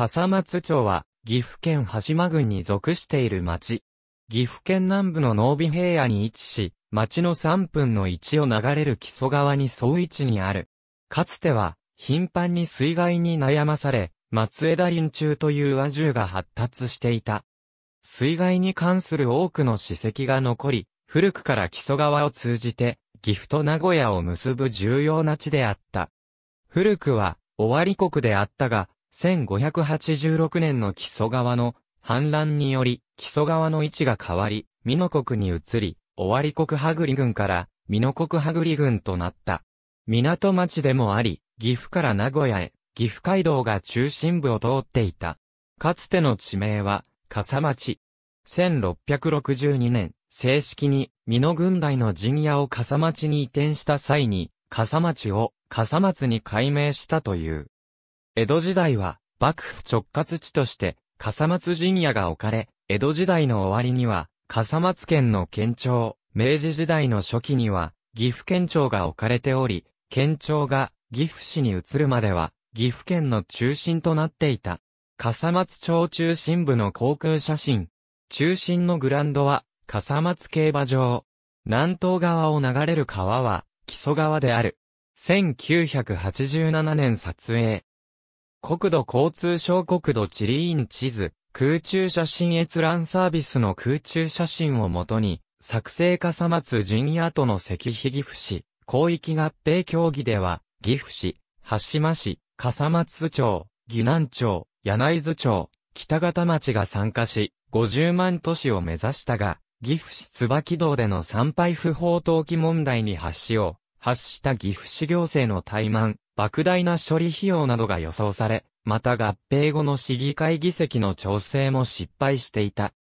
笠松町は、岐阜県羽島郡に属している町。岐阜県南部の濃尾平野に位置し、町の3分の1を流れる木曽川に総位置にある。かつては、頻繁に水害に悩まされ、松枝林中という和獣が発達していた。水害に関する多くの史跡が残り、古くから木曽川を通じて、岐阜と名古屋を結ぶ重要な地であった。古くは、尾張国であったが、1586年の木曽川の氾濫により、木曽川の位置が変わり、美濃国に移り、尾張国羽栗軍から美濃国羽栗軍となった。港町でもあり、岐阜から名古屋へ、岐阜街道が中心部を通っていた。かつての地名は、笠町。1662年、正式に、美濃軍隊の陣屋を笠町に移転した際に、笠町を笠松に改名したという。江戸時代は、幕府直轄地として、笠松陣屋が置かれ、江戸時代の終わりには、笠松県の県庁、明治時代の初期には、岐阜県庁が置かれており、県庁が岐阜市に移るまでは、岐阜県の中心となっていた。笠松町中心部の航空写真。中心のグランドは、笠松競馬場。南東側を流れる川は、木曽川である。1987年撮影。国土交通省国土地理院地図、空中写真閲覧サービスの空中写真をもとに、作成笠松陣屋との石碑岐阜市、広域合併協議では、岐阜市、橋島市、笠松町、岐南町、柳津町、北方町が参加し、50万都市を目指したが、岐阜市椿堂での参拝不法投棄問題に発しう。発した岐阜市行政の怠慢、莫大な処理費用などが予想され、また合併後の市議会議席の調整も失敗していた。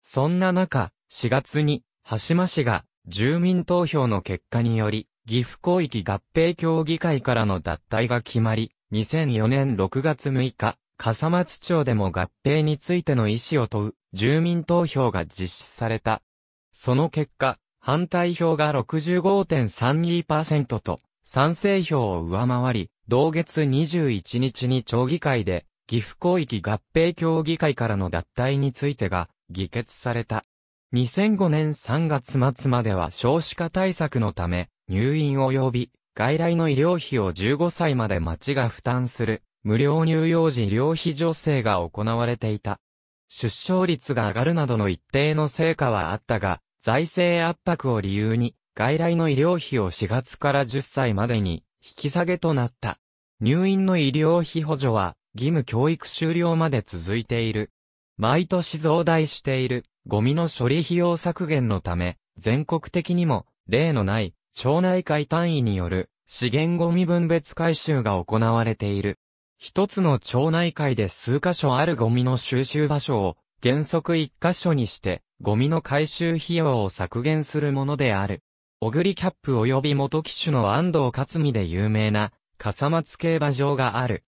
そんな中、4月に、羽島市が、住民投票の結果により、岐阜広域合併協議会からの脱退が決まり、2004年6月6日、笠松町でも合併についての意思を問う、住民投票が実施された。その結果、反対票が65.32%と、賛成票を上回り、同月21日に町議会で、岐阜広域合併協議会からの脱退についてが、議決された。2005年3月末までは少子化対策のため、入院及び、外来の医療費を15歳まで町が負担する、無料乳幼児医療費助成が行われていた。出生率が上がるなどの一定の成果はあったが、財政圧迫を理由に、外来の医療費を4月から10歳までに引き下げとなった。入院の医療費補助は義務教育終了まで続いている。毎年増大しているゴミの処理費用削減のため、全国的にも例のない町内会単位による資源ゴミ分別回収が行われている。一つの町内会で数箇所あるゴミの収集場所を原則一箇所にしてゴミの回収費用を削減するものである。小栗キャップ及び元機種の安藤勝美で有名な、笠松競馬場がある。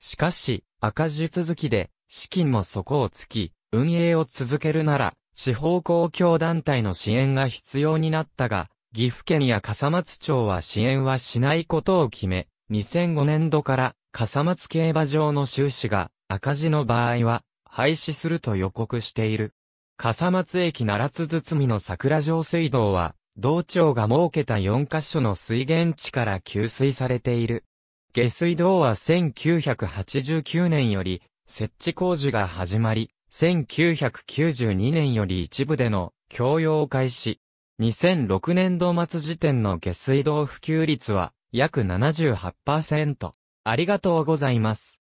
しかし、赤字続きで、資金も底をつき、運営を続けるなら、地方公共団体の支援が必要になったが、岐阜県や笠松町は支援はしないことを決め、2005年度から笠松競馬場の収支が赤字の場合は廃止すると予告している。笠松駅奈良津堤の桜上水道は、道庁が設けた4カ所の水源地から給水されている。下水道は1989年より、設置工事が始まり、1992年より一部での供用開始。2006年度末時点の下水道普及率は約78%。ありがとうございます。